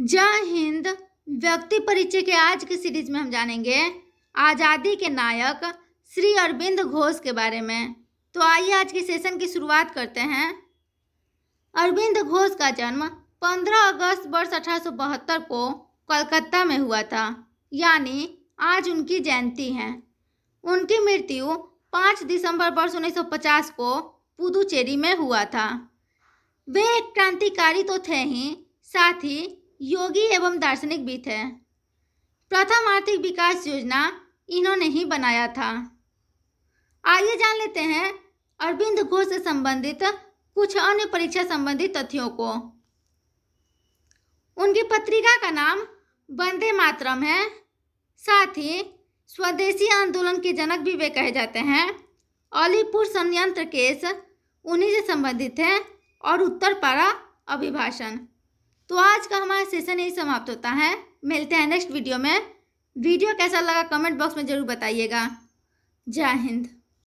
जय हिंद व्यक्ति परिचय के आज की सीरीज में हम जानेंगे आज़ादी के नायक श्री अरविंद घोष के बारे में तो आइए आज के सेशन की शुरुआत करते हैं अरविंद घोष का जन्म 15 अगस्त वर्ष अठारह को कलकत्ता में हुआ था यानी आज उनकी जयंती है उनकी मृत्यु 5 दिसंबर वर्ष 1950 को पुदुचेरी में हुआ था वे एक क्रांतिकारी तो थे ही साथ ही योगी एवं दार्शनिक भी थे प्रथम आर्थिक विकास योजना इन्होंने ही बनाया था आइए जान लेते हैं अरविंद घोष से संबंधित कुछ अन्य परीक्षा संबंधित तथ्यों को उनकी पत्रिका का नाम वंदे मातरम है साथ ही स्वदेशी आंदोलन के जनक भी वे कहे जाते हैं अलीपुर संयंत्र केस उन्हीं से संबंधित है और उत्तर पारा अभिभाषण तो आज का हमारा सेशन यही समाप्त होता है मिलते हैं नेक्स्ट वीडियो में वीडियो कैसा लगा कमेंट बॉक्स में ज़रूर बताइएगा जय हिंद